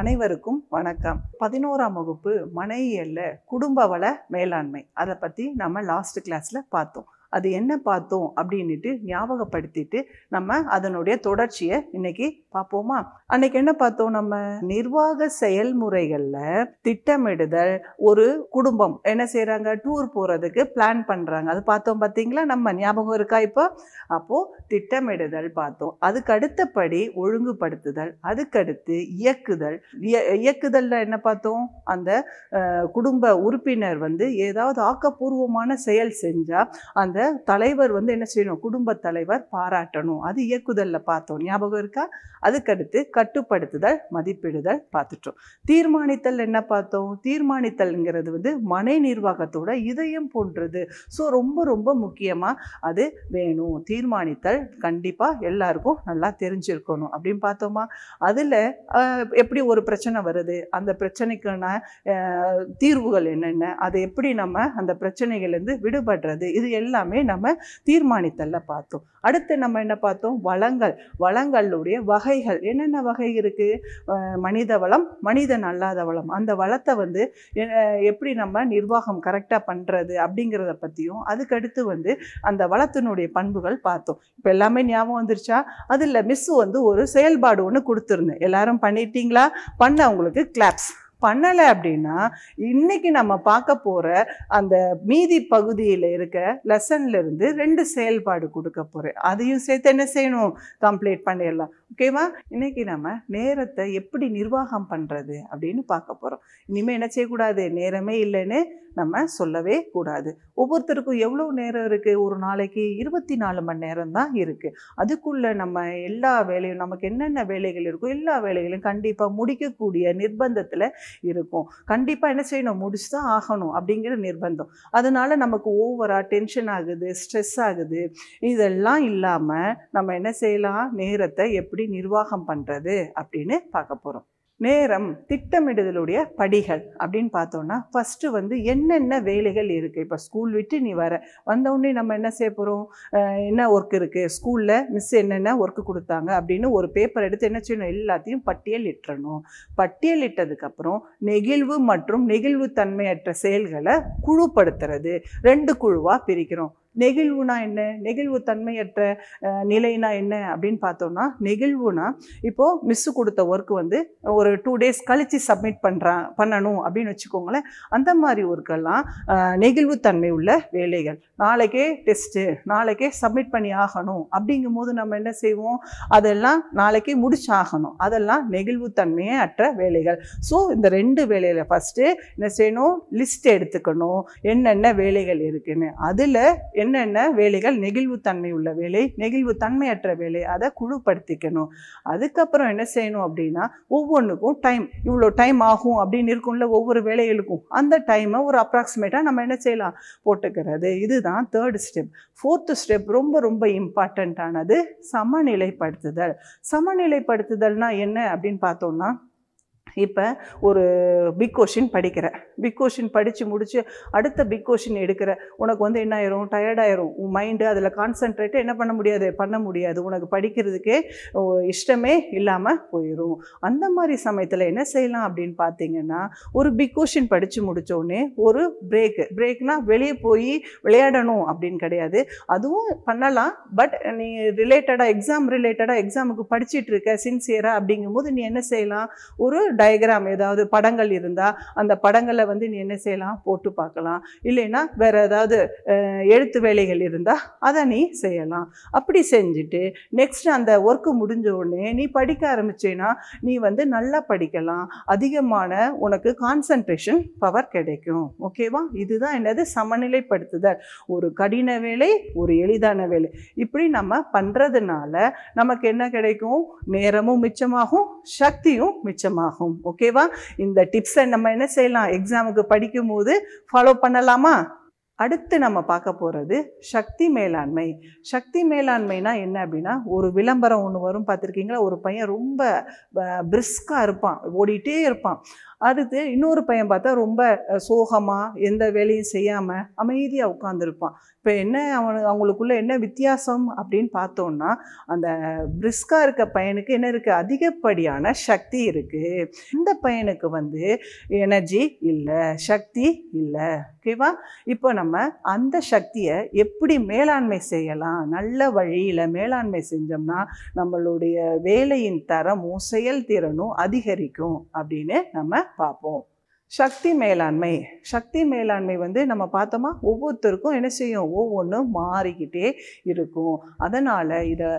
அனைவருக்கும் வணக்கம் பதினோராம் வகுப்பு மனையியல்ல குடும்ப வள மேலாண்மை அதை பற்றி நம்ம லாஸ்ட் கிளாஸில் பார்த்தோம் அது என்ன பார்த்தோம் அப்படின்ட்டு ஞாபகப்படுத்திட்டு நம்ம அதனுடைய தொடர்ச்சியை இன்னைக்கு பார்ப்போமா அன்னைக்கு என்ன பார்த்தோம் நம்ம நிர்வாக செயல்முறைகளில் திட்டமிடுதல் ஒரு குடும்பம் என்ன செய்கிறாங்க டூர் போகிறதுக்கு பிளான் பண்ணுறாங்க அது பார்த்தோம் பார்த்தீங்களா நம்ம ஞாபகம் இருக்கா இப்போ அப்போது திட்டமிடுதல் பார்த்தோம் அதுக்கு அடுத்தபடி ஒழுங்குபடுத்துதல் அதுக்கடுத்து இயக்குதல் இயக்குதலில் என்ன பார்த்தோம் அந்த குடும்ப உறுப்பினர் வந்து ஏதாவது ஆக்கப்பூர்வமான செயல் செஞ்சால் அந்த அதை தலைவர் வந்து என்ன செய்யணும் குடும்ப தலைவர் பாராட்டணும் அது இயக்குதலில் பார்த்தோம் ஞாபகம் இருக்கா அதுக்கடுத்து கட்டுப்படுத்துதல் மதிப்பிடுதல் பார்த்துட்டோம் தீர்மானித்தல் என்ன பார்த்தோம் தீர்மானித்தல்ங்கிறது வந்து மனை நிர்வாகத்தோட இதயம் போன்றது ஸோ ரொம்ப ரொம்ப முக்கியமாக அது வேணும் தீர்மானித்தல் கண்டிப்பாக எல்லாருக்கும் நல்லா தெரிஞ்சிருக்கணும் அப்படின்னு பார்த்தோமா அதில் எப்படி ஒரு பிரச்சனை வருது அந்த பிரச்சனைக்கான தீர்வுகள் என்னென்ன அதை எப்படி நம்ம அந்த பிரச்சனைகள்லேருந்து விடுபடுறது இது எல்லாமே எல்லாமே நம்ம தீர்மானித்தல்ல பார்த்தோம் அடுத்து நம்ம என்ன பார்த்தோம் வளங்கள் வளங்களுடைய வகைகள் என்னென்ன வகை இருக்குது மனித வளம் மனிதன் அல்லாத வளம் அந்த வளத்தை வந்து எப்படி நம்ம நிர்வாகம் கரெக்டாக பண்ணுறது அப்படிங்கிறத பற்றியும் அதுக்கடுத்து வந்து அந்த வளத்தினுடைய பண்புகள் பார்த்தோம் இப்போ எல்லாமே ஞாபகம் வந்துருச்சா அதில் மிஸ்ஸு வந்து ஒரு செயல்பாடு ஒன்று கொடுத்துருந்தேன் எல்லாரும் பண்ணிட்டீங்களா பண்ண அவங்களுக்கு கிளாப்ஸ் பண்ணலை அப்படின்னா இன்னைக்கு நம்ம பார்க்க போகிற அந்த மீதி பகுதியில் இருக்க லெசன்லேருந்து ரெண்டு செயல்பாடு கொடுக்க போகிறேன் அதையும் சேர்த்து என்ன செய்யணும் கம்ப்ளீட் பண்ணிடலாம் ஓகேவா இன்றைக்கி நம்ம நேரத்தை எப்படி நிர்வாகம் பண்ணுறது அப்படின்னு பார்க்க போகிறோம் இனிமேல் என்ன செய்யக்கூடாது நேரமே இல்லைன்னு நம்ம சொல்லவே கூடாது ஒவ்வொருத்தருக்கும் எவ்வளோ நேரம் இருக்குது ஒரு நாளைக்கு இருபத்தி நாலு மணி நேரம் தான் இருக்குது அதுக்குள்ளே நம்ம எல்லா வேலையும் நமக்கு என்னென்ன வேலைகள் இருக்கோ எல்லா வேலைகளையும் கண்டிப்பாக முடிக்கக்கூடிய நிர்பந்தத்தில் இருக்கும் கண்டிப்பாக என்ன செய்யணும் முடிச்சு தான் ஆகணும் அப்படிங்கிற நிர்பந்தம் அதனால் நமக்கு ஓவராக டென்ஷன் ஆகுது ஸ்ட்ரெஸ் ஆகுது இதெல்லாம் இல்லாமல் நம்ம என்ன செய்யலாம் நேரத்தை எப்படி நிர்வாகம் பண்ணுறது அப்படின்னு பார்க்க போகிறோம் நேரம் திட்டமிடுதலுடைய படிகள் அப்படின்னு பார்த்தோன்னா ஃபஸ்ட்டு வந்து என்னென்ன வேலைகள் இருக்குது இப்போ ஸ்கூல் விட்டு நீ வர வந்தவுடனே நம்ம என்ன செய்ய போகிறோம் என்ன ஒர்க் இருக்குது ஸ்கூலில் மிஸ் என்னென்ன ஒர்க்கு கொடுத்தாங்க அப்படின்னு ஒரு பேப்பர் எடுத்து என்ன செய்யணும் எல்லாத்தையும் பட்டியல் இட்டுறணும் பட்டியல் இட்டதுக்கப்புறம் நெகிழ்வு மற்றும் நெகிழ்வு தன்மையற்ற செயல்களை குழுப்படுத்துறது ரெண்டு குழுவாக பிரிக்கிறோம் நெகிழ்வுனா என்ன நெகிழ்வு தன்மையற்ற நிலைனா என்ன அப்படின்னு பார்த்தோம்னா நெகிழ்வுனா இப்போது மிஸ்ஸு கொடுத்த ஒர்க் வந்து ஒரு டூ டேஸ் கழித்து சப்மிட் பண்ணுறான் பண்ணணும் அப்படின்னு வச்சுக்கோங்களேன் அந்த மாதிரி ஒர்க்கெல்லாம் நெகிழ்வுத்தன்மை உள்ள வேலைகள் நாளைக்கே டெஸ்ட்டு நாளைக்கே சப்மிட் பண்ணி ஆகணும் அப்படிங்கும் போது நம்ம என்ன செய்வோம் அதெல்லாம் நாளைக்கே முடிச்சாகணும் அதெல்லாம் நெகிழ்வுத்தன்மையே அற்ற வேலைகள் ஸோ இந்த ரெண்டு வேலையில் ஃபஸ்ட்டு என்ன செய்யணும் லிஸ்ட் எடுத்துக்கணும் என்னென்ன வேலைகள் இருக்குன்னு அதில் என்னென்ன வேலைகள் நெகிழ்வுத்தன்மை உள்ள வேலை நெகிழ்வுத்தன்மையற்ற வேலை அதை குழுப்படுத்திக்கணும் அதுக்கப்புறம் என்ன செய்யணும் அப்படின்னா ஒவ்வொன்றுக்கும் டைம் இவ்வளோ டைம் ஆகும் அப்படின்னு இருக்கும்ல ஒவ்வொரு வேலைகளுக்கும் அந்த டைமை ஒரு அப்ராக்சிமேட்டாக நம்ம என்ன செய்யலாம் போட்டுக்கிறது இதுதான் தேர்டு ஸ்டெப் ஃபோர்த்து ஸ்டெப் ரொம்ப ரொம்ப இம்பார்ட்டண்ட்டானது சமநிலைப்படுத்துதல் சமநிலைப்படுத்துதல்னால் என்ன அப்படின்னு பார்த்தோம்னா இப்போ ஒரு பிக் கொஷின் படிக்கிற பிக் கொஷின் படித்து முடித்து அடுத்த பிக் கொஷின் எடுக்கிற உனக்கு வந்து என்ன ஆயிரும் டயர்டாயிரும் உன் மைண்டு அதில் கான்சன்ட்ரேட்டு என்ன பண்ண முடியாது பண்ண முடியாது உனக்கு படிக்கிறதுக்கே இஷ்டமே இல்லாமல் போயிடும் அந்த மாதிரி சமயத்தில் என்ன செய்யலாம் அப்படின்னு பார்த்தீங்கன்னா ஒரு பிக் கொஷின் படித்து முடித்தோடனே ஒரு பிரேக்கு பிரேக்னால் வெளியே போய் விளையாடணும் அப்படின்னு கிடையாது அதுவும் பண்ணலாம் பட் நீ ரிலேட்டடாக எக்ஸாம் ரிலேட்டடாக எக்ஸாமுக்கு படிச்சுட்டு இருக்க சின்சியராக அப்படிங்கும்போது நீ என்ன செய்யலாம் ஒரு டயக்ராம் ஏதாவது படங்கள் இருந்தால் அந்த படங்களை வந்து நீ என்ன செய்யலாம் போட்டு பார்க்கலாம் இல்லைன்னா வேறு ஏதாவது எழுத்து வேலைகள் இருந்தால் அதை நீ செய்யலாம் அப்படி செஞ்சுட்டு நெக்ஸ்ட் அந்த ஒர்க்கு முடிஞ்ச உடனே நீ படிக்க ஆரம்பிச்சேன்னா நீ வந்து நல்லா படிக்கலாம் அதிகமான உனக்கு கான்சன்ட்ரேஷன் பவர் கிடைக்கும் ஓகேவா இதுதான் என்னது சமநிலைப்படுத்துதல் ஒரு கடின வேலை ஒரு எளிதான வேலை இப்படி நம்ம பண்ணுறதுனால நமக்கு என்ன கிடைக்கும் நேரமும் மிச்சமாகும் சக்தியும் மிச்சமாகும் ஆகும் ஓகேவா இந்த டிப்ஸை நம்ம என்ன செய்யலாம் எக்ஸாமுக்கு படிக்கும் போது ஃபாலோ பண்ணலாமா அடுத்து நம்ம பார்க்க போகிறது சக்தி மேலாண்மை சக்தி மேலாண்மைனா என்ன அப்படின்னா ஒரு விளம்பரம் ஒன்று வரும் பார்த்துருக்கீங்களா ஒரு பையன் ரொம்ப பிரிஸ்காக இருப்பான் ஓடிட்டே இருப்பான் அடுத்து இன்னொரு பையன் பார்த்தா ரொம்ப சோகமாக எந்த வேலையும் செய்யாமல் அமைதியாக உட்காந்துருப்பான் இப்போ என்ன அவனு அவங்களுக்குள்ள என்ன வித்தியாசம் அப்படின்னு பார்த்தோம்னா அந்த பிரிஸ்காக இருக்க பையனுக்கு என்ன இருக்குது அதிகப்படியான சக்தி இருக்குது இந்த பையனுக்கு வந்து எனர்ஜி இல்லை சக்தி இல்லை ஓகேவா இப்போ நம்ம அந்த சக்தியை எப்படி மேலாண்மை செய்யலாம் நல்ல வழியில் மேலாண்மை செஞ்சோம்னா நம்மளுடைய வேலையின் தரமும் செயல்திறனும் அதிகரிக்கும் அப்படின்னு நம்ம பார்ப்போம் சக்தி மேலாண்மை சக்தி மேலாண்மை வந்து நம்ம பார்த்தோமா ஒவ்வொருத்தருக்கும் என்ன செய்யும் ஒவ்வொன்றும் மாறிக்கிட்டே இருக்கும் அதனால் இதை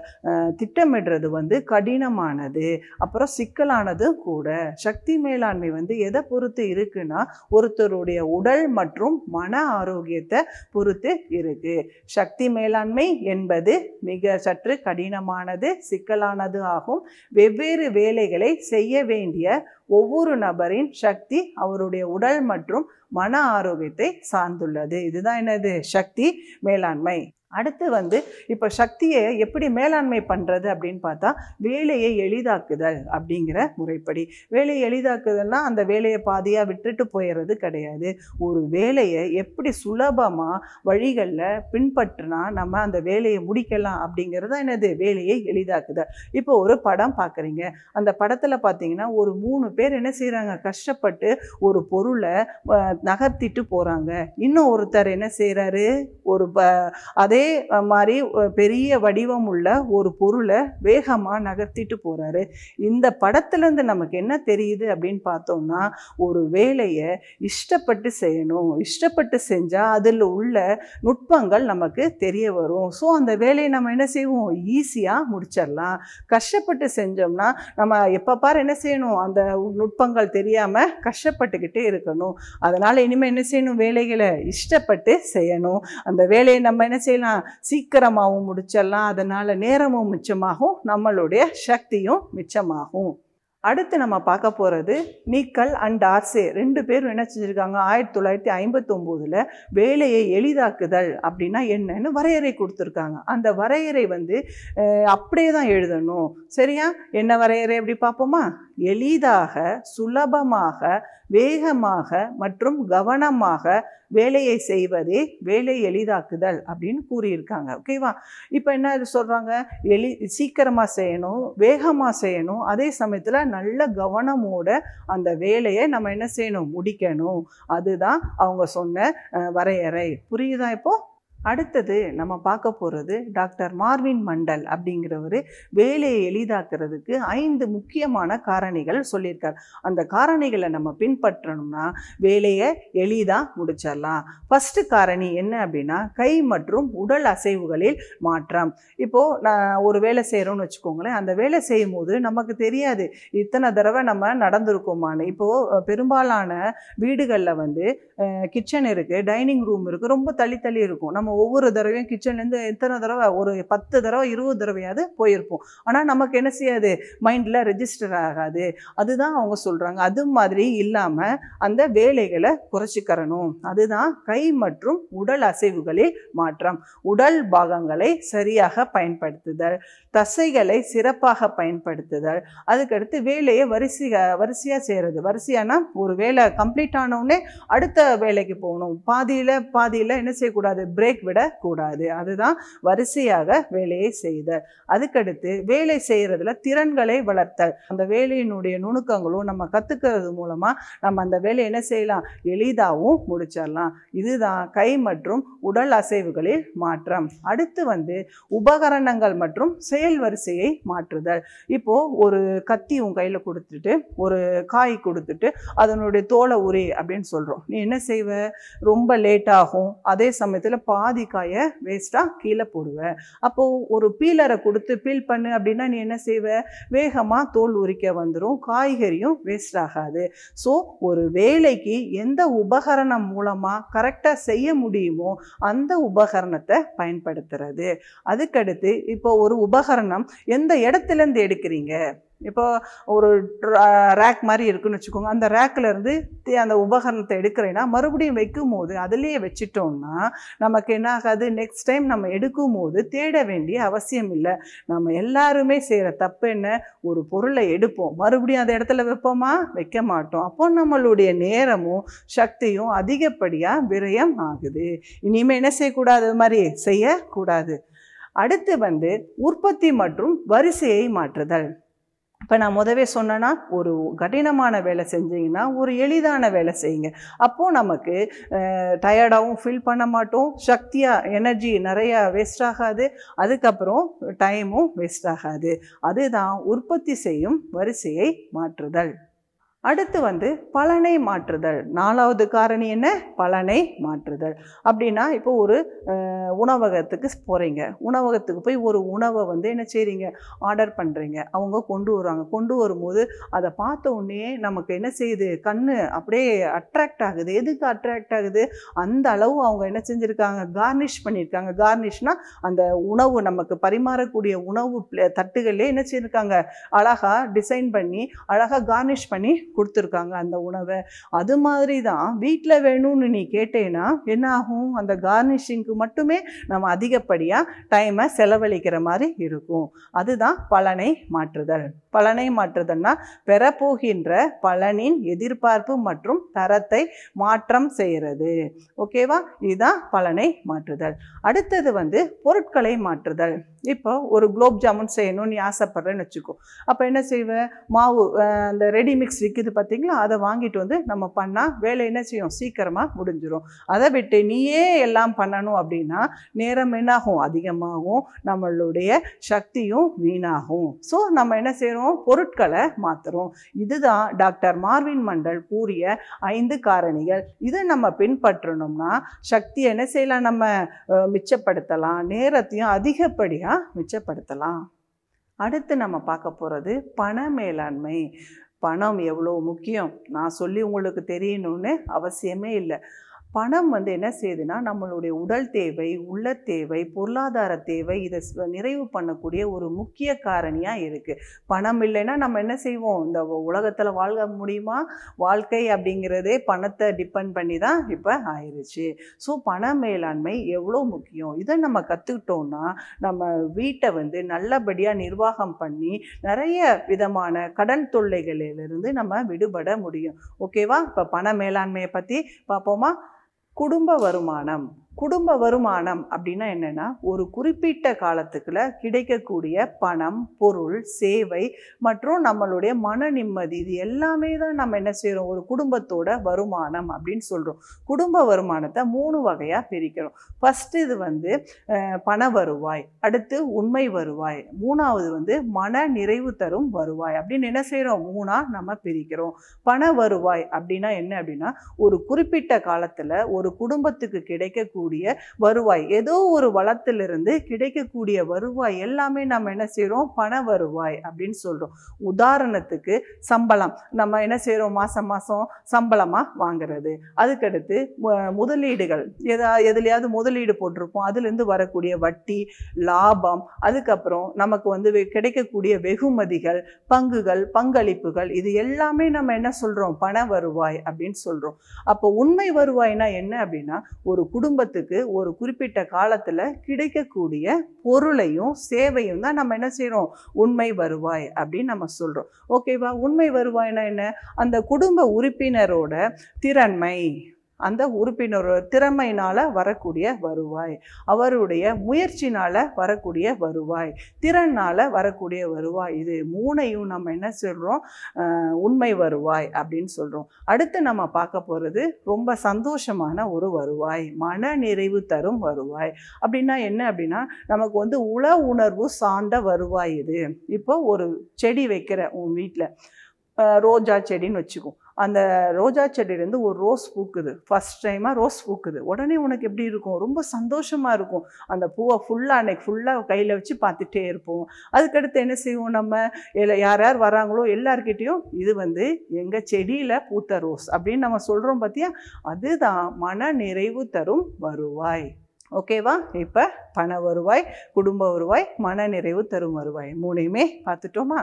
திட்டமிடுறது வந்து கடினமானது அப்புறம் சிக்கலானது கூட சக்தி மேலாண்மை வந்து எதை பொறுத்து இருக்குன்னா ஒருத்தருடைய உடல் மற்றும் மன ஆரோக்கியத்தை பொறுத்து இருக்குது சக்தி மேலாண்மை என்பது மிக சற்று கடினமானது சிக்கலானது ஆகும் வெவ்வேறு வேலைகளை செய்ய வேண்டிய ஒவ்வொரு நபரின் சக்தி அவருடைய உடல் மற்றும் மன ஆரோக்கியத்தை சார்ந்துள்ளது இதுதான் என்னது சக்தி மேலாண்மை அடுத்து வந்து இப்போ சக்தியை எப்படி மேலாண்மை பண்ணுறது அப்படின்னு பார்த்தா வேலையை எளிதாக்குதல் அப்படிங்கிற முறைப்படி வேலையை எளிதாக்குதல்னா அந்த வேலையை பாதியாக விட்டுட்டு போயிடுறது கிடையாது ஒரு வேலையை எப்படி சுலபமாக வழிகளில் பின்பற்றினா நம்ம அந்த வேலையை முடிக்கலாம் அப்படிங்கிறது என்னது வேலையை எளிதாக்குதல் இப்போ ஒரு படம் பார்க்குறீங்க அந்த படத்தில் பார்த்தீங்கன்னா ஒரு மூணு பேர் என்ன செய்கிறாங்க கஷ்டப்பட்டு ஒரு பொருளை நகர்த்திட்டு போகிறாங்க இன்னும் ஒருத்தர் என்ன செய்கிறாரு ஒரு அதே அதே மாதிரி பெரிய வடிவம் உள்ள ஒரு பொருளை வேகமாக நகர்த்திட்டு போகிறாரு இந்த படத்துலேருந்து நமக்கு என்ன தெரியுது அப்படின்னு பார்த்தோம்னா ஒரு வேலையை இஷ்டப்பட்டு செய்யணும் இஷ்டப்பட்டு செஞ்சால் அதில் உள்ள நுட்பங்கள் நமக்கு தெரிய வரும் ஸோ அந்த வேலையை நம்ம என்ன செய்வோம் ஈஸியாக முடிச்சிடலாம் கஷ்டப்பட்டு செஞ்சோம்னா நம்ம எப்போ பாரு என்ன செய்யணும் அந்த நுட்பங்கள் தெரியாமல் கஷ்டப்பட்டுக்கிட்டே இருக்கணும் அதனால் இனிமேல் என்ன செய்யணும் வேலைகளை இஷ்டப்பட்டு செய்யணும் அந்த வேலையை நம்ம என்ன செய்யலாம் சீக்கிரமாகவும் முடிச்சிடலாம் அதனால் நேரமும் மிச்சமாகும் நம்மளுடைய சக்தியும் மிச்சமாகும் அடுத்து நம்ம பார்க்க போகிறது நிக்கல் அண்ட் ஆர்சே ரெண்டு பேரும் என்ன செஞ்சுருக்காங்க ஆயிரத்தி தொள்ளாயிரத்தி ஐம்பத்தொம்போதில் வேலையை எளிதாக்குதல் அப்படின்னா என்னன்னு வரையறை கொடுத்துருக்காங்க அந்த வரையறை வந்து அப்படியே தான் எழுதணும் சரியா என்ன வரையறை அப்படி பார்ப்போமா எளிதாக சுலபமாக வேகமாக மற்றும் கவனமாக வேலையை செய்வதே வேலை எளிதாக்குதல் அப்படின்னு கூறியிருக்காங்க ஓகேவா இப்போ என்ன சொல்கிறாங்க எளி சீக்கிரமாக செய்யணும் வேகமாக செய்யணும் அதே சமயத்தில் நல்ல கவனமோட அந்த வேலையை நம்ம என்ன செய்யணும் முடிக்கணும் அதுதான் அவங்க சொன்ன வரையறை புரியுதா இப்போது அடுத்தது நம்ம பார்க்க போகிறது டாக்டர் மார்வின் மண்டல் அப்படிங்கிறவர் வேலையை எளிதாக்குறதுக்கு ஐந்து முக்கியமான காரணிகள் சொல்லியிருக்கார் அந்த காரணிகளை நம்ம பின்பற்றணும்னா வேலையை எளிதாக முடிச்சிடலாம் ஃபஸ்ட்டு காரணி என்ன அப்படின்னா கை மற்றும் உடல் அசைவுகளில் மாற்றம் இப்போது நான் ஒரு வேலை செய்கிறோன்னு வச்சுக்கோங்களேன் அந்த வேலை செய்யும் போது நமக்கு தெரியாது இத்தனை தடவை நம்ம நடந்திருக்கோமான்னு இப்போது பெரும்பாலான வீடுகளில் வந்து கிச்சன் இருக்குது டைனிங் ரூம் இருக்குது ரொம்ப தள்ளி தள்ளி இருக்கும் நம்ம ஒவ்வொரு தடவையும் கிச்சன்லேருந்து எத்தனை தடவை ஒரு பத்து தடவை இருபது தடவையாவது போயிருப்போம் ஆனால் நமக்கு என்ன செய்யாது மைண்டில் ரெஜிஸ்டர் ஆகாது அதுதான் அவங்க சொல்கிறாங்க அது மாதிரி இல்லாமல் அந்த வேலைகளை குறைச்சிக்கிறணும் அதுதான் கை மற்றும் உடல் அசைவுகளில் மாற்றம் உடல் பாகங்களை சரியாக பயன்படுத்துதல் தசைகளை சிறப்பாக பயன்படுத்துதல் அதுக்கடுத்து வேலையை வரிசையாக வரிசையாக செய்கிறது வரிசையானா ஒரு வேலை கம்ப்ளீட் ஆனவுடனே அடுத்த வேலைக்கு போகணும் பாதியில் பாதியில் என்ன செய்யக்கூடாது பிரேக் விடக்கூடாது அதுதான் வரிசையாக வேலையை செய்தல் அதுக்கடுத்து வேலை செய்கிறதுல திறன்களை வளர்த்தல் அந்த வேலையினுடைய நுணுக்கங்களும் நம்ம கற்றுக்கிறது மூலமாக நம்ம அந்த வேலையை என்ன செய்யலாம் எளிதாகவும் முடிச்சிடலாம் இதுதான் கை மற்றும் உடல் அசைவுகளில் மாற்றம் அடுத்து வந்து உபகரணங்கள் மற்றும் செய் செயல் வரிசையை மாற்றுதல் இப்போ ஒரு கத்தி உன் கையில் கொடுத்துட்டு ஒரு காய் கொடுத்துட்டு அதனுடைய தோலை உரி அப்படின்னு சொல்கிறோம் நீ என்ன செய்வ ரொம்ப லேட் ஆகும் அதே சமயத்தில் பாதி காயை வேஸ்ட்டாக கீழே போடுவேன் அப்போது ஒரு பீலரை கொடுத்து பீல் பண்ணு அப்படின்னா நீ என்ன செய்வ வேகமாக தோல் உரிக்க வந்துடும் காய்கறியும் வேஸ்ட் ஆகாது ஸோ ஒரு வேலைக்கு எந்த உபகரணம் மூலமாக கரெக்டாக செய்ய முடியுமோ அந்த உபகரணத்தை பயன்படுத்துறது அதுக்கடுத்து இப்போ ஒரு உபகரணம் உபகரணம் எந்த இடத்துலேருந்து எடுக்கிறீங்க இப்போ ஒரு ரேக் மாதிரி இருக்குன்னு வச்சுக்கோங்க அந்த ரேக்கிலேருந்து அந்த உபகரணத்தை எடுக்கிறேன்னா மறுபடியும் வைக்கும் போது அதுலேயே வச்சுட்டோம்னா நமக்கு என்ன ஆகாது நெக்ஸ்ட் டைம் நம்ம எடுக்கும் போது தேட வேண்டிய அவசியம் இல்லை நம்ம எல்லாருமே செய்கிற தப்பு என்ன ஒரு பொருளை எடுப்போம் மறுபடியும் அந்த இடத்துல வைப்போமா வைக்க மாட்டோம் அப்போ நம்மளுடைய நேரமும் சக்தியும் அதிகப்படியாக விரயம் ஆகுது இனிமேல் என்ன செய்யக்கூடாது மாதிரி செய்யக்கூடாது அடுத்து வந்து உற்பத்தி மற்றும் வரிசையை மாற்றுதல் இப்போ நான் முதவே சொன்னேன்னா ஒரு கடினமான வேலை செஞ்சீங்கன்னா ஒரு எளிதான வேலை செய்யுங்க அப்போது நமக்கு டயர்டாகவும் ஃபீல் பண்ண மாட்டோம் சக்தியாக எனர்ஜி நிறையா வேஸ்ட் ஆகாது அதுக்கப்புறம் டைமும் வேஸ்ட் ஆகாது அதுதான் உற்பத்தி செய்யும் வரிசையை மாற்றுதல் அடுத்து வந்து பலனை மாற்றுதல் நாலாவது காரணி என்ன பலனை மாற்றுதல் அப்படின்னா இப்போ ஒரு உணவகத்துக்கு போகிறீங்க உணவகத்துக்கு போய் ஒரு உணவை வந்து என்ன செய்கிறீங்க ஆர்டர் பண்ணுறீங்க அவங்க கொண்டு வருவாங்க கொண்டு வரும்போது அதை பார்த்த உடனே நமக்கு என்ன செய்யுது கண் அப்படியே அட்ராக்ட் ஆகுது எதுக்கு அட்ராக்ட் ஆகுது அந்த அளவு அவங்க என்ன செஞ்சுருக்காங்க கார்னிஷ் பண்ணியிருக்காங்க கார்னிஷ்னால் அந்த உணவு நமக்கு பரிமாறக்கூடிய உணவு தட்டுகளே என்ன செய்யிருக்காங்க அழகாக டிசைன் பண்ணி அழகாக கார்னிஷ் பண்ணி கொடுத்துருக்காங்க அந்த உணவை அது மாதிரி தான் வீட்டில் வேணும்னு நீ கேட்டேன்னா என்ன ஆகும் அந்த கார்னிஷிங்க்கு மட்டுமே நம்ம அதிகப்படியாக டைமை செலவழிக்கிற மாதிரி இருக்கும் அதுதான் பலனை மாற்றுதல் பலனை மாற்றுதுன்னா பெறப்போகின்ற பலனின் எதிர்பார்ப்பு மற்றும் தரத்தை மாற்றம் செய்கிறது ஓகேவா இதுதான் பலனை மாற்றுதல் அடுத்தது வந்து பொருட்களை மாற்றுதல் இப்போ ஒரு குலோப் ஜாமுன் செய்யணும்னு ஆசைப்பட்றேன்னு வச்சுக்கோ அப்போ என்ன செய்வேன் மாவு அந்த ரெடிமிக்ஸ் விற்கிது பார்த்தீங்களா அதை வாங்கிட்டு வந்து நம்ம பண்ணால் வேலை என்ன செய்யும் சீக்கிரமாக முடிஞ்சிடும் அதை விட்டு நீயே எல்லாம் பண்ணணும் அப்படின்னா நேரம் என்னாகும் அதிகமாகும் நம்மளுடைய சக்தியும் வீணாகும் ஸோ நம்ம என்ன செய்கிறோம் செய்கிறோம் பொருட்களை மாற்றுறோம் இதுதான் டாக்டர் மார்வின் மண்டல் கூறிய ஐந்து காரணிகள் இதை நம்ம பின்பற்றணும்னா சக்தியை என்ன செய்யலாம் நம்ம மிச்சப்படுத்தலாம் நேரத்தையும் அதிகப்படியாக மிச்சப்படுத்தலாம் அடுத்து நம்ம பார்க்க போகிறது பண மேலாண்மை பணம் எவ்வளோ முக்கியம் நான் சொல்லி உங்களுக்கு தெரியணும்னு அவசியமே இல்லை பணம் வந்து என்ன செய்யுதுன்னா நம்மளுடைய உடல் தேவை உள்ள தேவை பொருளாதார தேவை இதை நிறைவு பண்ணக்கூடிய ஒரு முக்கிய காரணியாக இருக்குது பணம் இல்லைன்னா நம்ம என்ன செய்வோம் இந்த உலகத்தில் வாழ்க முடியுமா வாழ்க்கை அப்படிங்கிறதே பணத்தை டிபெண்ட் பண்ணி தான் இப்போ ஆயிடுச்சு ஸோ பண மேலாண்மை எவ்வளோ முக்கியம் இதை நம்ம கற்றுக்கிட்டோம்னா நம்ம வீட்டை வந்து நல்லபடியாக நிர்வாகம் பண்ணி நிறைய விதமான கடன் தொல்லைகளிலிருந்து நம்ம விடுபட முடியும் ஓகேவா இப்போ பண மேலாண்மையை பற்றி பார்ப்போமா குடும்ப வருமானம் குடும்ப வருமானம் அப்படின்னா என்னென்னா ஒரு குறிப்பிட்ட காலத்துக்குள்ள கிடைக்கக்கூடிய பணம் பொருள் சேவை மற்றும் நம்மளுடைய மன நிம்மதி இது எல்லாமே தான் நம்ம என்ன செய்கிறோம் ஒரு குடும்பத்தோட வருமானம் அப்படின்னு சொல்கிறோம் குடும்ப வருமானத்தை மூணு வகையாக பிரிக்கிறோம் ஃபஸ்ட்டு இது வந்து பண வருவாய் அடுத்து உண்மை வருவாய் மூணாவது வந்து மன நிறைவு தரும் வருவாய் அப்படின்னு என்ன செய்கிறோம் மூணாக நம்ம பிரிக்கிறோம் பண வருவாய் அப்படின்னா என்ன அப்படின்னா ஒரு குறிப்பிட்ட காலத்தில் ஒரு குடும்பத்துக்கு கிடைக்கக்கூடிய கிடைக்கக்கூடிய வருவாய் ஏதோ ஒரு வளத்திலிருந்து கிடைக்கக்கூடிய வருவாய் எல்லாமே நம்ம என்ன செய்கிறோம் பண வருவாய் அப்படின்னு சொல்கிறோம் உதாரணத்துக்கு சம்பளம் நம்ம என்ன செய்கிறோம் மாதம் மாதம் சம்பளமாக வாங்குறது அதுக்கடுத்து முதலீடுகள் எதா எதுலையாவது முதலீடு போட்டிருப்போம் அதுலேருந்து வரக்கூடிய வட்டி லாபம் அதுக்கப்புறம் நமக்கு வந்து கிடைக்கக்கூடிய வெகுமதிகள் பங்குகள் பங்களிப்புகள் இது எல்லாமே நம்ம என்ன சொல்கிறோம் பண வருவாய் அப்படின்னு சொல்கிறோம் அப்போ உண்மை வருவாய்னா என்ன அப்படின்னா ஒரு குடும்பத்தை குடும்பத்துக்கு ஒரு குறிப்பிட்ட காலத்தில் கிடைக்கக்கூடிய பொருளையும் சேவையும் தான் நம்ம என்ன செய்கிறோம் உண்மை வருவாய் அப்படின்னு நம்ம சொல்கிறோம் ஓகேவா உண்மை வருவாய்னா என்ன அந்த குடும்ப உறுப்பினரோட திறன்மை அந்த உறுப்பினர் திறமையினால் வரக்கூடிய வருவாய் அவருடைய முயற்சினால் வரக்கூடிய வருவாய் திறனால் வரக்கூடிய வருவாய் இது மூணையும் நம்ம என்ன சொல்கிறோம் உண்மை வருவாய் அப்படின்னு சொல்கிறோம் அடுத்து நம்ம பார்க்க போகிறது ரொம்ப சந்தோஷமான ஒரு வருவாய் மன நிறைவு தரும் வருவாய் அப்படின்னா என்ன அப்படின்னா நமக்கு வந்து உள உணர்வு சார்ந்த வருவாய் இது இப்போ ஒரு செடி வைக்கிற உன் வீட்டில் ரோஜா செடின்னு வச்சுக்கோ அந்த ரோஜா செடியிலேருந்து ஒரு ரோஸ் பூக்குது ஃபஸ்ட் டைமாக ரோஸ் பூக்குது உடனே உனக்கு எப்படி இருக்கும் ரொம்ப சந்தோஷமாக இருக்கும் அந்த பூவை ஃபுல்லாக அன்னைக்கு ஃபுல்லாக கையில் வச்சு பார்த்துட்டே இருப்போம் அதுக்கடுத்து என்ன செய்வோம் நம்ம யார் யார் வராங்களோ எல்லார்கிட்டேயும் இது வந்து எங்கள் செடியில் பூத்த ரோஸ் அப்படின்னு நம்ம சொல்கிறோம் பார்த்தியா அதுதான் மன நிறைவு தரும் வருவாய் ஓகேவா இப்போ பண வருவாய் குடும்ப வருவாய் மன நிறைவு தரும் வருவாய் மூணையுமே பார்த்துட்டோமா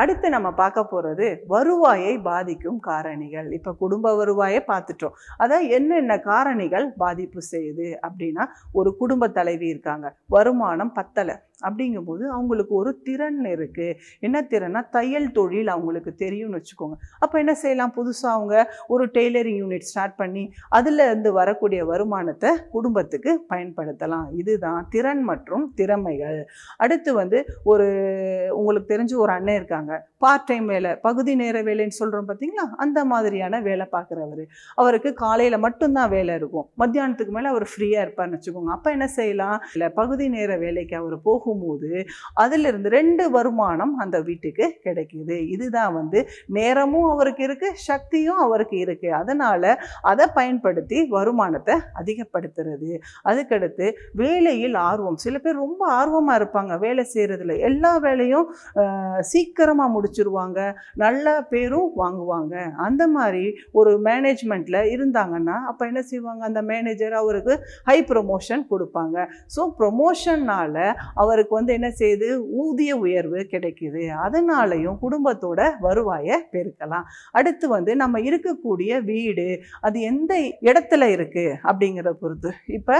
அடுத்து நம்ம பார்க்க போகிறது வருவாயை பாதிக்கும் காரணிகள் இப்போ குடும்ப வருவாயை பார்த்துட்டோம் அதான் என்னென்ன காரணிகள் பாதிப்பு செய்யுது அப்படின்னா ஒரு குடும்ப தலைவி இருக்காங்க வருமானம் பத்தலை அப்படிங்கும்போது அவங்களுக்கு ஒரு திறன் இருக்குது என்ன திறன்னா தையல் தொழில் அவங்களுக்கு தெரியும்னு வச்சுக்கோங்க அப்போ என்ன செய்யலாம் புதுசாக அவங்க ஒரு டெய்லரிங் யூனிட் ஸ்டார்ட் பண்ணி அதில் இருந்து வரக்கூடிய வருமானத்தை குடும்பத்துக்கு பயன்படுத்தலாம் இதுதான் திறன் மற்றும் திறமைகள் அடுத்து வந்து ஒரு உங்களுக்கு தெரிஞ்ச ஒரு அண்ணன் இருக்காங்க பார்ட் டைம் வேலை பகுதி நேர வேலைன்னு சொல்கிறோம் பார்த்தீங்களா அந்த மாதிரியான வேலை பார்க்குறவர் அவருக்கு காலையில் மட்டும்தான் வேலை இருக்கும் மத்தியானத்துக்கு மேலே அவர் ஃப்ரீயாக இருப்பார்னு வச்சுக்கோங்க அப்போ என்ன செய்யலாம் இல்லை பகுதி நேர வேலைக்கு அவர் போகும் போகும்போது அதிலிருந்து ரெண்டு வருமானம் அந்த வீட்டுக்கு கிடைக்குது இதுதான் வந்து நேரமும் அவருக்கு இருக்குது சக்தியும் அவருக்கு இருக்குது அதனால் அதை பயன்படுத்தி வருமானத்தை அதிகப்படுத்துறது அதுக்கடுத்து வேலையில் ஆர்வம் சில பேர் ரொம்ப ஆர்வமாக இருப்பாங்க வேலை செய்கிறதுல எல்லா வேலையும் சீக்கிரமாக முடிச்சிருவாங்க நல்ல பேரும் வாங்குவாங்க அந்த மாதிரி ஒரு மேனேஜ்மெண்ட்டில் இருந்தாங்கன்னா அப்போ என்ன செய்வாங்க அந்த மேனேஜர் அவருக்கு ஹை ப்ரொமோஷன் கொடுப்பாங்க ஸோ ப்ரொமோஷன்னால் அவர் அவருக்கு வந்து என்ன செய்யுது ஊதிய உயர்வு கிடைக்குது அதனாலையும் குடும்பத்தோட வருவாயை பெருக்கலாம் அடுத்து வந்து நம்ம இருக்கக்கூடிய வீடு அது எந்த இடத்துல இருக்குது அப்படிங்கிறத பொறுத்து இப்போ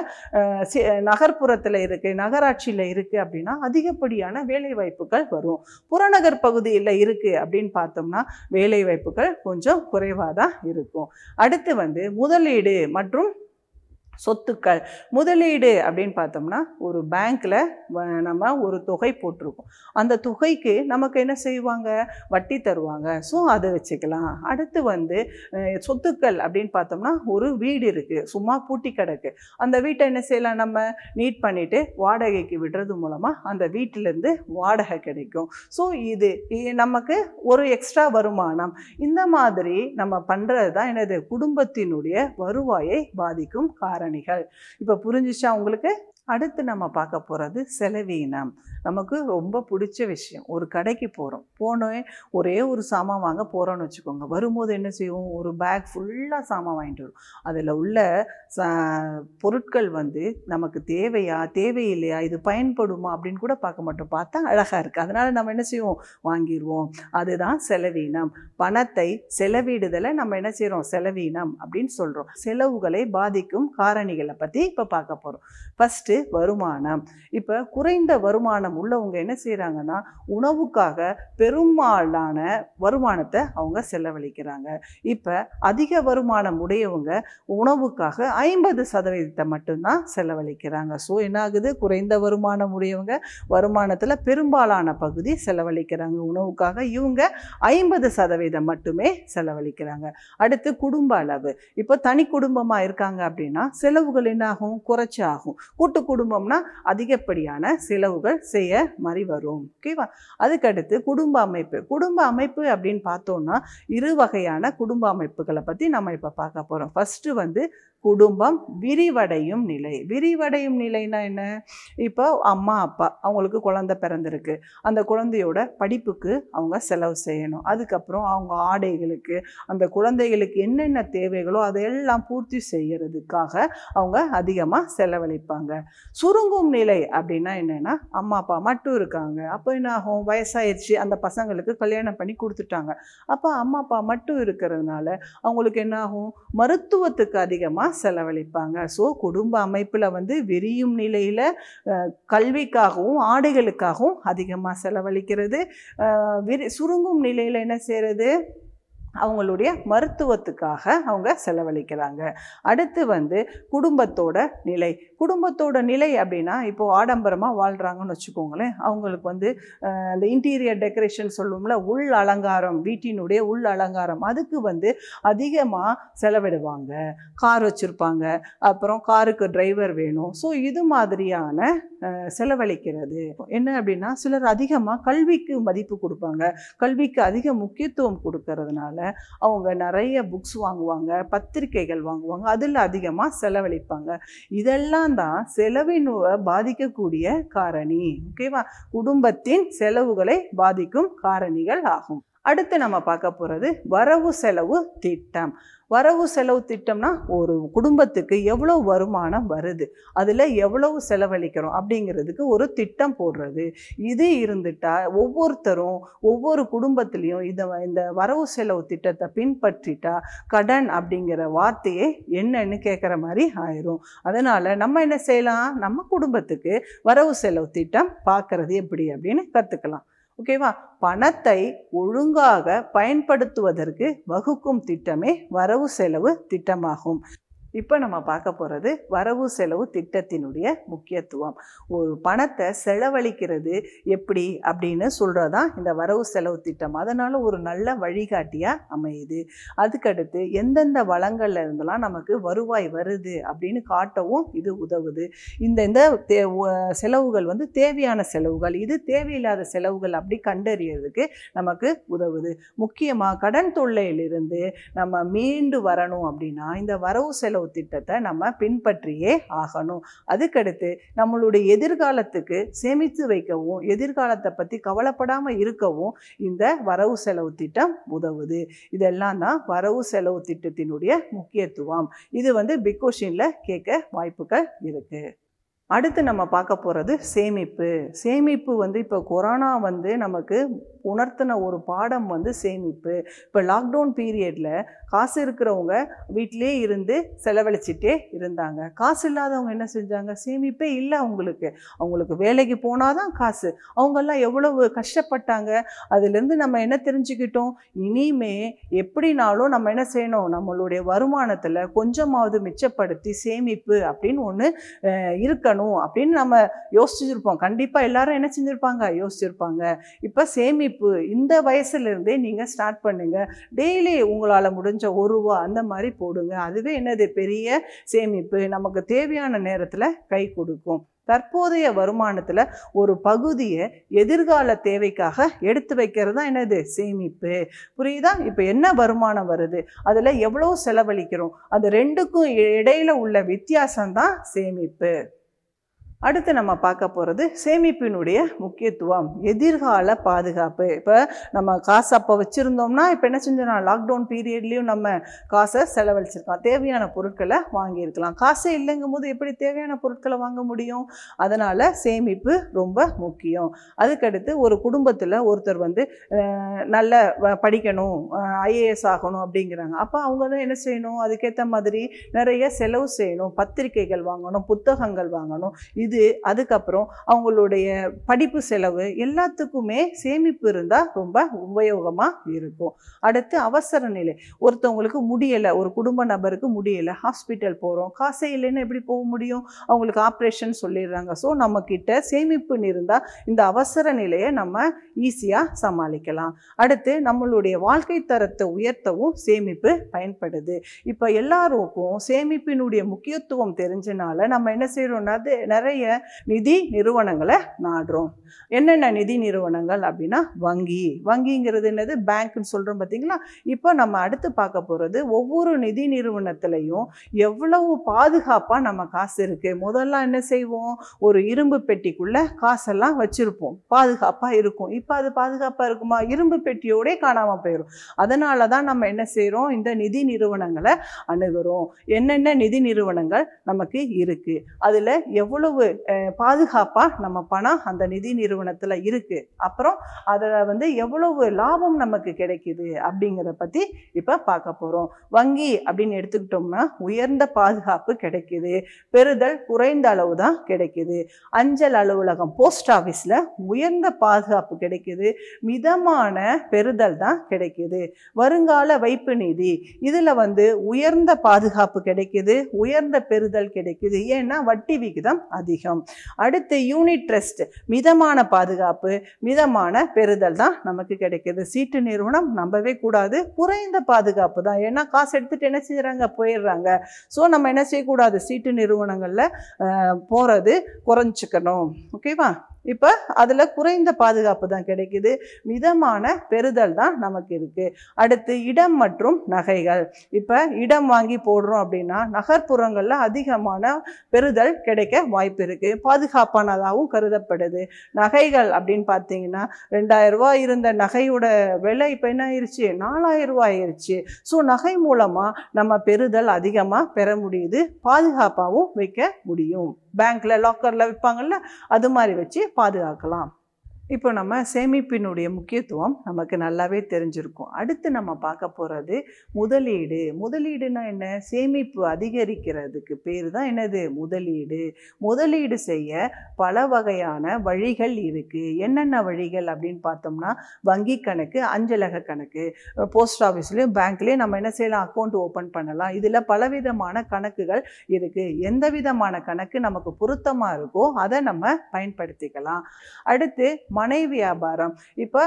நகர்ப்புறத்தில் இருக்குது நகராட்சியில் இருக்குது அப்படின்னா அதிகப்படியான வேலைவாய்ப்புகள் வரும் புறநகர் பகுதியில் இருக்குது அப்படின்னு பார்த்தோம்னா வேலைவாய்ப்புகள் கொஞ்சம் குறைவாக தான் இருக்கும் அடுத்து வந்து முதலீடு மற்றும் சொத்துக்கள் முதலீடு அப்படின்னு பார்த்தோம்னா ஒரு பேங்க்கில் நம்ம ஒரு தொகை போட்டிருக்கோம் அந்த தொகைக்கு நமக்கு என்ன செய்வாங்க வட்டி தருவாங்க ஸோ அதை வச்சுக்கலாம் அடுத்து வந்து சொத்துக்கள் அப்படின்னு பார்த்தோம்னா ஒரு வீடு இருக்குது சும்மா பூட்டி கிடக்கு அந்த வீட்டை என்ன செய்யலாம் நம்ம நீட் பண்ணிவிட்டு வாடகைக்கு விடுறது மூலமாக அந்த வீட்டிலேருந்து வாடகை கிடைக்கும் ஸோ இது நமக்கு ஒரு எக்ஸ்ட்ரா வருமானம் இந்த மாதிரி நம்ம பண்ணுறது தான் எனது குடும்பத்தினுடைய வருவாயை பாதிக்கும் காரணம் காரணிகள் இப்போ புரிஞ்சிச்சா உங்களுக்கு அடுத்து நம்ம பார்க்க போகிறது செலவீனம் நமக்கு ரொம்ப பிடிச்ச விஷயம் ஒரு கடைக்கு போகிறோம் போனோம் ஒரே ஒரு சாமான் வாங்க போகிறோன்னு வச்சுக்கோங்க வரும்போது என்ன செய்வோம் ஒரு பேக் ஃபுல்லாக சாமான் வாங்கிட்டு வரும் அதில் உள்ள பொருட்கள் வந்து நமக்கு தேவையா தேவையில்லையா இது பயன்படுமா அப்படின்னு கூட பார்க்க மாட்டோம் பார்த்தா அழகாக இருக்குது அதனால் நம்ம என்ன செய்வோம் வாங்கிடுவோம் அதுதான் செலவீனம் பணத்தை செலவிடுதலை நம்ம என்ன செய்கிறோம் செலவீனம் அப்படின்னு சொல்கிறோம் செலவுகளை பாதிக்கும் காரணிகளை பற்றி இப்போ பார்க்க போகிறோம் ஃபஸ்ட்டு வருமானம் இப்போ குறைந்த வருமானம் உள்ளவங்க என்ன செய்கிறாங்கன்னா உணவுக்காக பெரும்பாலான வருமானத்தை அவங்க செலவழிக்கிறாங்க இப்போ அதிக வருமானம் உடையவங்க உணவுக்காக ஐம்பது சதவீதத்தை மட்டும்தான் செலவழிக்கிறாங்க ஸோ ஆகுது குறைந்த வருமானம் உடையவங்க வருமானத்தில் பெரும்பாலான பகுதி செலவழிக்கிறாங்க உணவுக்காக இவங்க ஐம்பது சதவீதம் மட்டுமே செலவழிக்கிறாங்க அடுத்து குடும்ப அளவு இப்போ தனி குடும்பமாக இருக்காங்க அப்படின்னா செலவுகள் என்னாகும் ஆகும் குறைச்சாகும் கூட்டு குடும்பம்னா அதிகப்படியான செலவுகள் செய்ய மாதிரி வரும் ஓகேவா அதுக்கடுத்து குடும்ப அமைப்பு குடும்ப அமைப்பு அப்படின்னு பார்த்தோம்னா இரு வகையான குடும்ப அமைப்புகளை பற்றி நம்ம இப்போ பார்க்க போகிறோம் ஃபஸ்ட்டு வந்து குடும்பம் விரிவடையும் நிலை விரிவடையும் நிலைனா என்ன இப்போ அம்மா அப்பா அவங்களுக்கு குழந்த பிறந்திருக்கு அந்த குழந்தையோட படிப்புக்கு அவங்க செலவு செய்யணும் அதுக்கப்புறம் அவங்க ஆடைகளுக்கு அந்த குழந்தைகளுக்கு என்னென்ன தேவைகளோ அதையெல்லாம் பூர்த்தி செய்கிறதுக்காக அவங்க அதிகமாக செலவழிப்பாங்க சுருங்கும் நிலை அப்படின்னா என்னென்னா அம்மா அப்பா மட்டும் இருக்காங்க அப்போ என்ன ஆகும் வயசாயிடுச்சு அந்த பசங்களுக்கு கல்யாணம் பண்ணி கொடுத்துட்டாங்க அப்போ அம்மா அப்பா மட்டும் இருக்கிறதுனால அவங்களுக்கு என்ன ஆகும் மருத்துவத்துக்கு அதிகமாக செலவழிப்பாங்க ஸோ குடும்ப அமைப்பில் வந்து விரியும் நிலையில் கல்விக்காகவும் ஆடைகளுக்காகவும் அதிகமாக செலவழிக்கிறது விரி சுருங்கும் நிலையில் என்ன செய்கிறது அவங்களுடைய மருத்துவத்துக்காக அவங்க செலவழிக்கிறாங்க அடுத்து வந்து குடும்பத்தோட நிலை குடும்பத்தோட நிலை அப்படின்னா இப்போது ஆடம்பரமாக வாழ்கிறாங்கன்னு வச்சுக்கோங்களேன் அவங்களுக்கு வந்து அந்த இன்டீரியர் டெக்கரேஷன் சொல்லுவோம்ல உள் அலங்காரம் வீட்டினுடைய உள் அலங்காரம் அதுக்கு வந்து அதிகமாக செலவிடுவாங்க கார் வச்சுருப்பாங்க அப்புறம் காருக்கு டிரைவர் வேணும் ஸோ இது மாதிரியான செலவழிக்கிறது என்ன அப்படின்னா சிலர் அதிகமாக கல்விக்கு மதிப்பு கொடுப்பாங்க கல்விக்கு அதிக முக்கியத்துவம் கொடுக்கறதுனால அவங்க நிறைய புக்ஸ் வாங்குவாங்க பத்திரிகைகள் வாங்குவாங்க அதில் அதிகமாக செலவழிப்பாங்க இதெல்லாம் தான் செலவின் பாதிக்கக்கூடிய காரணி ஓகேவா குடும்பத்தின் செலவுகளை பாதிக்கும் காரணிகள் ஆகும் அடுத்து நம்ம பார்க்க போகிறது வரவு செலவு திட்டம் வரவு செலவு திட்டம்னா ஒரு குடும்பத்துக்கு எவ்வளோ வருமானம் வருது அதில் எவ்வளவு செலவழிக்கிறோம் அப்படிங்கிறதுக்கு ஒரு திட்டம் போடுறது இது இருந்துட்டால் ஒவ்வொருத்தரும் ஒவ்வொரு குடும்பத்துலேயும் இதை இந்த வரவு செலவு திட்டத்தை பின்பற்றிட்டா கடன் அப்படிங்கிற வார்த்தையே என்னன்னு கேட்குற மாதிரி ஆயிரும் அதனால் நம்ம என்ன செய்யலாம் நம்ம குடும்பத்துக்கு வரவு செலவு திட்டம் பார்க்குறது எப்படி அப்படின்னு கற்றுக்கலாம் ஓகேவா பணத்தை ஒழுங்காக பயன்படுத்துவதற்கு வகுக்கும் திட்டமே வரவு செலவு திட்டமாகும் இப்போ நம்ம பார்க்க போகிறது வரவு செலவு திட்டத்தினுடைய முக்கியத்துவம் ஒரு பணத்தை செலவழிக்கிறது எப்படி அப்படின்னு சொல்கிறதான் இந்த வரவு செலவு திட்டம் அதனால் ஒரு நல்ல வழிகாட்டியாக அமையுது அதுக்கடுத்து எந்தெந்த வளங்களில் இருந்தெல்லாம் நமக்கு வருவாய் வருது அப்படின்னு காட்டவும் இது உதவுது இந்த இந்த தே செலவுகள் வந்து தேவையான செலவுகள் இது தேவையில்லாத செலவுகள் அப்படி கண்டறியறதுக்கு நமக்கு உதவுது முக்கியமாக கடன் தொல்லையிலிருந்து நம்ம மீண்டு வரணும் அப்படின்னா இந்த வரவு செலவு சௌ திட்டத்தை நம்ம பின்பற்றியே ஆகணும் அதுக்கடுத்து நம்மளுடைய எதிர்காலத்துக்கு சேமித்து வைக்கவும் எதிர்காலத்தை பற்றி கவலைப்படாமல் இருக்கவும் இந்த வரவு செலவு திட்டம் உதவுது இதெல்லாம் தான் வரவு செலவு திட்டத்தினுடைய முக்கியத்துவம் இது வந்து பிக் கொஷினில் கேட்க வாய்ப்புகள் இருக்குது அடுத்து நம்ம பார்க்க போகிறது சேமிப்பு சேமிப்பு வந்து இப்போ கொரோனா வந்து நமக்கு உணர்த்தின ஒரு பாடம் வந்து சேமிப்பு இப்போ லாக்டவுன் பீரியடில் காசு இருக்கிறவங்க வீட்டிலே இருந்து செலவழிச்சிட்டே இருந்தாங்க காசு இல்லாதவங்க என்ன செஞ்சாங்க சேமிப்பே இல்லை அவங்களுக்கு அவங்களுக்கு வேலைக்கு போனால் தான் காசு அவங்கெல்லாம் எவ்வளவு கஷ்டப்பட்டாங்க அதுலேருந்து நம்ம என்ன தெரிஞ்சுக்கிட்டோம் இனிமே எப்படினாலும் நம்ம என்ன செய்யணும் நம்மளுடைய வருமானத்தில் கொஞ்சமாவது மிச்சப்படுத்தி சேமிப்பு அப்படின்னு ஒன்று இருக்கணும் அப்படின்னு நம்ம யோசிச்சிருப்போம் கண்டிப்பாக எல்லாரும் என்ன செஞ்சுருப்பாங்க யோசிச்சிருப்பாங்க இப்போ சேமிப்பு சேமிப்பு இந்த வயசுலேருந்தே நீங்கள் ஸ்டார்ட் பண்ணுங்கள் டெய்லி உங்களால் முடிஞ்ச ஒரு ரூபா அந்த மாதிரி போடுங்க அதுவே என்னது பெரிய சேமிப்பு நமக்கு தேவையான நேரத்தில் கை கொடுக்கும் தற்போதைய வருமானத்தில் ஒரு பகுதியை எதிர்கால தேவைக்காக எடுத்து வைக்கிறது தான் என்னது சேமிப்பு புரியுதா இப்போ என்ன வருமானம் வருது அதில் எவ்வளோ செலவழிக்கிறோம் அந்த ரெண்டுக்கும் இடையில் உள்ள வித்தியாசம்தான் சேமிப்பு அடுத்து நம்ம பார்க்க போகிறது சேமிப்பினுடைய முக்கியத்துவம் எதிர்கால பாதுகாப்பு இப்போ நம்ம காசு அப்போ வச்சுருந்தோம்னா இப்போ என்ன செஞ்சோம்னா லாக்டவுன் பீரியட்லேயும் நம்ம காசை செலவழிச்சிருக்கலாம் தேவையான பொருட்களை வாங்கியிருக்கலாம் காசே இல்லைங்கும் போது எப்படி தேவையான பொருட்களை வாங்க முடியும் அதனால் சேமிப்பு ரொம்ப முக்கியம் அதுக்கடுத்து ஒரு குடும்பத்தில் ஒருத்தர் வந்து நல்ல படிக்கணும் ஐஏஎஸ் ஆகணும் அப்படிங்கிறாங்க அப்போ அவங்க தான் என்ன செய்யணும் அதுக்கேற்ற மாதிரி நிறைய செலவு செய்யணும் பத்திரிகைகள் வாங்கணும் புத்தகங்கள் வாங்கணும் இது அதுக்கப்புறம் அவங்களுடைய படிப்பு செலவு எல்லாத்துக்குமே சேமிப்பு இருந்தால் ரொம்ப உபயோகமாக இருக்கும் அடுத்து அவசர நிலை ஒருத்தவங்களுக்கு முடியலை ஒரு குடும்ப நபருக்கு முடியலை ஹாஸ்பிட்டல் போகிறோம் காசே இல்லைன்னு எப்படி போக முடியும் அவங்களுக்கு ஆப்ரேஷன் சொல்லிடுறாங்க ஸோ நம்மக்கிட்ட சேமிப்புன்னு இருந்தால் இந்த அவசர நிலையை நம்ம ஈஸியாக சமாளிக்கலாம் அடுத்து நம்மளுடைய வாழ்க்கை தரத்தை உயர்த்தவும் சேமிப்பு பயன்படுது இப்போ எல்லாருக்கும் சேமிப்பினுடைய முக்கியத்துவம் தெரிஞ்சனால நம்ம என்ன செய்கிறோம்னா நிறைய நிறைய நிதி நிறுவனங்களை நாடுறோம் என்னென்ன நிதி நிறுவனங்கள் அப்படின்னா வங்கி வங்கிங்கிறது என்னது பேங்க்னு சொல்கிறோம் பார்த்தீங்களா இப்போ நம்ம அடுத்து பார்க்க போகிறது ஒவ்வொரு நிதி நிறுவனத்துலையும் எவ்வளவு பாதுகாப்பாக நம்ம காசு இருக்குது முதல்ல என்ன செய்வோம் ஒரு இரும்பு பெட்டிக்குள்ளே காசெல்லாம் வச்சுருப்போம் பாதுகாப்பாக இருக்கும் இப்போ அது பாதுகாப்பாக இருக்குமா இரும்பு பெட்டியோடே காணாமல் போயிடும் அதனால தான் நம்ம என்ன செய்கிறோம் இந்த நிதி நிறுவனங்களை அணுகிறோம் என்னென்ன நிதி நிறுவனங்கள் நமக்கு இருக்குது அதில் எவ்வளவு பாதுகாப்பாக நம்ம பணம் அந்த நிதி நிறுவனத்தில் இருக்குது அப்புறம் அதில் வந்து எவ்வளவு லாபம் நமக்கு கிடைக்கிது அப்படிங்கிறத பற்றி இப்போ பார்க்க போகிறோம் வங்கி அப்படின்னு எடுத்துக்கிட்டோம்னா உயர்ந்த பாதுகாப்பு கிடைக்கிது பெறுதல் குறைந்த அளவு தான் கிடைக்கிது அஞ்சல் அலுவலகம் போஸ்ட் ஆஃபீஸில் உயர்ந்த பாதுகாப்பு கிடைக்கிது மிதமான பெறுதல் தான் கிடைக்கிது வருங்கால வைப்பு நிதி இதில் வந்து உயர்ந்த பாதுகாப்பு கிடைக்கிது உயர்ந்த பெறுதல் கிடைக்கிது ஏன்னா வட்டி விகிதம் அதிகம் அதிகம் அடுத்து யூனிட் ட்ரஸ்ட் மிதமான பாதுகாப்பு மிதமான பெறுதல் தான் நமக்கு கிடைக்கிது சீட்டு நிறுவனம் நம்பவே கூடாது குறைந்த பாதுகாப்பு தான் ஏன்னா காசு எடுத்துகிட்டு என்ன செய்கிறாங்க போயிடுறாங்க ஸோ நம்ம என்ன செய்யக்கூடாது சீட்டு நிறுவனங்களில் போகிறது குறைஞ்சிக்கணும் ஓகேவா இப்போ அதில் குறைந்த பாதுகாப்பு தான் கிடைக்குது மிதமான பெறுதல் தான் நமக்கு இருக்குது அடுத்து இடம் மற்றும் நகைகள் இப்போ இடம் வாங்கி போடுறோம் அப்படின்னா நகர்ப்புறங்களில் அதிகமான பெறுதல் கிடைக்க வாய்ப்பு இருக்குது பாதுகாப்பானதாகவும் கருதப்படுது நகைகள் அப்படின்னு பார்த்தீங்கன்னா ரெண்டாயிரரூவா இருந்த நகையோட விலை இப்போ என்ன ஆயிடுச்சு ரூபாய் ஆயிடுச்சு ஸோ நகை மூலமாக நம்ம பெறுதல் அதிகமாக பெற முடியுது பாதுகாப்பாகவும் வைக்க முடியும் பேங்க்ல லாக்கர்ல விற்பாங்கல்ல அது மாதிரி வச்சு பாதுகாக்கலாம் இப்போ நம்ம சேமிப்பினுடைய முக்கியத்துவம் நமக்கு நல்லாவே தெரிஞ்சிருக்கும் அடுத்து நம்ம பார்க்க போகிறது முதலீடு முதலீடுனா என்ன சேமிப்பு அதிகரிக்கிறதுக்கு பேர் தான் என்னது முதலீடு முதலீடு செய்ய பல வகையான வழிகள் இருக்குது என்னென்ன வழிகள் அப்படின்னு பார்த்தோம்னா வங்கி கணக்கு அஞ்சலக கணக்கு போஸ்ட் ஆஃபீஸ்லேயும் பேங்க்லேயும் நம்ம என்ன செய்யலாம் அக்கௌண்ட் ஓப்பன் பண்ணலாம் இதில் பலவிதமான கணக்குகள் இருக்குது எந்த விதமான கணக்கு நமக்கு பொருத்தமாக இருக்கோ அதை நம்ம பயன்படுத்திக்கலாம் அடுத்து மனை வியாபாரம் இப்போ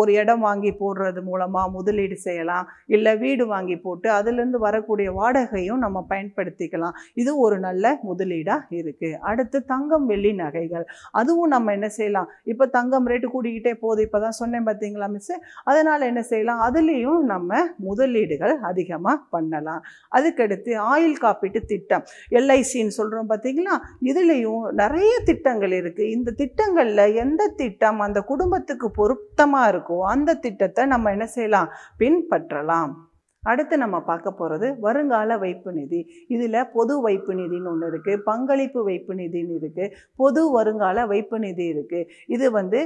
ஒரு இடம் வாங்கி போடுறது மூலமாக முதலீடு செய்யலாம் இல்லை வீடு வாங்கி போட்டு அதுலேருந்து வரக்கூடிய வாடகையும் நம்ம பயன்படுத்திக்கலாம் இது ஒரு நல்ல முதலீடாக இருக்குது அடுத்து தங்கம் வெள்ளி நகைகள் அதுவும் நம்ம என்ன செய்யலாம் இப்போ தங்கம் ரேட்டு கூடிக்கிட்டே போகுது இப்போ தான் சொன்னேன் பார்த்தீங்களா மிஸ்ஸு அதனால் என்ன செய்யலாம் அதுலேயும் நம்ம முதலீடுகள் அதிகமாக பண்ணலாம் அதுக்கடுத்து ஆயில் காப்பீட்டு திட்டம் எல்ஐசின்னு சொல்கிறோம் பார்த்தீங்களா இதுலேயும் நிறைய திட்டங்கள் இருக்குது இந்த திட்டங்களில் எந்த திட்டம் திட்டம் அந்த குடும்பத்துக்கு பொருத்தமாக இருக்கோ அந்த திட்டத்தை நம்ம என்ன செய்யலாம் பின்பற்றலாம் அடுத்து நம்ம பார்க்க போகிறது வருங்கால வைப்பு நிதி இதில் பொது வைப்பு நிதின்னு ஒன்று இருக்குது பங்களிப்பு வைப்பு நிதின்னு இருக்குது பொது வருங்கால வைப்பு நிதி இருக்குது இது வந்து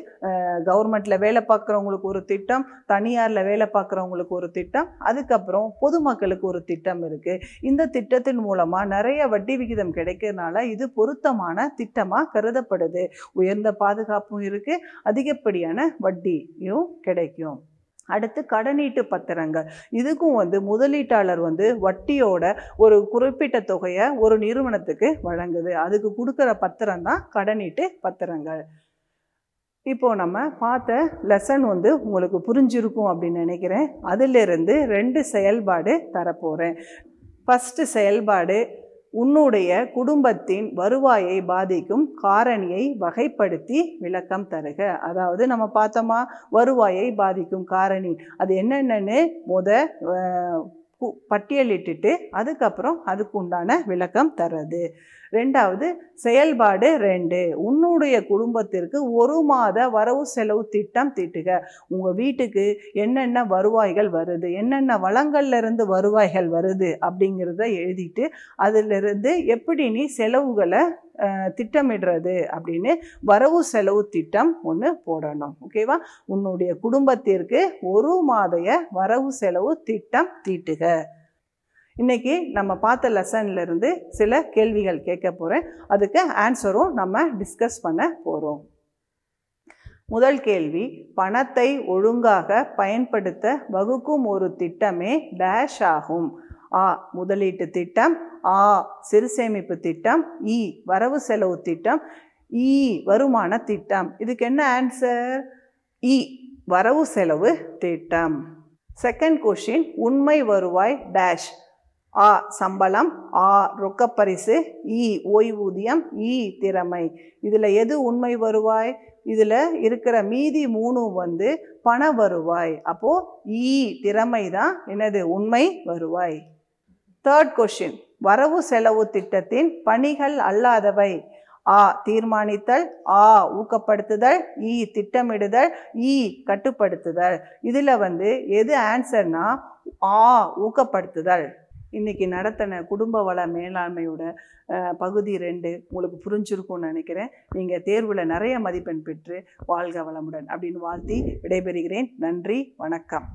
கவர்மெண்ட்டில் வேலை பார்க்குறவங்களுக்கு ஒரு திட்டம் தனியாரில் வேலை பார்க்குறவங்களுக்கு ஒரு திட்டம் அதுக்கப்புறம் பொதுமக்களுக்கு ஒரு திட்டம் இருக்குது இந்த திட்டத்தின் மூலமாக நிறைய வட்டி விகிதம் கிடைக்கிறதுனால இது பொருத்தமான திட்டமாக கருதப்படுது உயர்ந்த பாதுகாப்பும் இருக்குது அதிகப்படியான வட்டியும் கிடைக்கும் அடுத்து கடனீட்டு பத்திரங்கள் இதுக்கும் வந்து முதலீட்டாளர் வந்து வட்டியோட ஒரு குறிப்பிட்ட தொகையை ஒரு நிறுவனத்துக்கு வழங்குது அதுக்கு கொடுக்குற பத்திரம் தான் கடனீட்டு பத்திரங்கள் இப்போது நம்ம பார்த்த லெசன் வந்து உங்களுக்கு புரிஞ்சிருக்கும் அப்படின்னு நினைக்கிறேன் அதிலிருந்து ரெண்டு செயல்பாடு தரப்போகிறேன் ஃபஸ்ட்டு செயல்பாடு உன்னுடைய குடும்பத்தின் வருவாயை பாதிக்கும் காரணியை வகைப்படுத்தி விளக்கம் தருக அதாவது நம்ம பார்த்தோமா வருவாயை பாதிக்கும் காரணி அது என்னென்னு முத பட்டியலிட்டுட்டு அதுக்கப்புறம் அதுக்கு உண்டான விளக்கம் தர்றது ரெண்டாவது செயல்பாடு ரெண்டு உன்னுடைய குடும்பத்திற்கு ஒரு மாத வரவு செலவு திட்டம் திட்டுக உங்கள் வீட்டுக்கு என்னென்ன வருவாய்கள் வருது என்னென்ன வளங்கள்லேருந்து வருவாய்கள் வருது அப்படிங்கிறத எழுதிட்டு அதிலிருந்து எப்படி நீ செலவுகளை திட்டமிடுறது அப்படின்னு வரவு செலவு திட்டம் ஒன்று போடணும் ஓகேவா உன்னுடைய குடும்பத்திற்கு ஒரு மாதைய வரவு செலவு திட்டம் தீட்டுக இன்றைக்கி நம்ம பார்த்த லெசன்லேருந்து சில கேள்விகள் கேட்க போகிறேன் அதுக்கு ஆன்சரும் நம்ம டிஸ்கஸ் பண்ண போகிறோம் முதல் கேள்வி பணத்தை ஒழுங்காக பயன்படுத்த வகுக்கும் ஒரு திட்டமே டேஷ் ஆகும் ஆ முதலீட்டு திட்டம் ஆ சிறு சேமிப்பு திட்டம் இ வரவு செலவு திட்டம் இ வருமான திட்டம் இதுக்கு என்ன ஆன்சர் இ வரவு செலவு திட்டம் செகண்ட் கொஷின் உண்மை வருவாய் டேஷ் ஆ சம்பளம் ஆ ரொக்கப்பரிசு இ ஓய்வூதியம் இ திறமை இதில் எது உண்மை வருவாய் இதில் இருக்கிற மீதி மூணும் வந்து பண வருவாய் அப்போது இ திறமை தான் எனது உண்மை வருவாய் தேர்ட் கொஷின் வரவு செலவு திட்டத்தின் பணிகள் அல்லாதவை ஆ தீர்மானித்தல் ஆ ஊக்கப்படுத்துதல் இ திட்டமிடுதல் இ கட்டுப்படுத்துதல் இதில் வந்து எது ஆன்சர்னா ஆ ஊக்கப்படுத்துதல் இன்றைக்கி நடத்தின குடும்ப வள மேலாண்மையோட பகுதி ரெண்டு உங்களுக்கு புரிஞ்சிருக்கும்னு நினைக்கிறேன் நீங்கள் தேர்வில் நிறைய மதிப்பெண் பெற்று வாழ்க வளமுடன் அப்படின்னு வாழ்த்தி விடைபெறுகிறேன் நன்றி வணக்கம்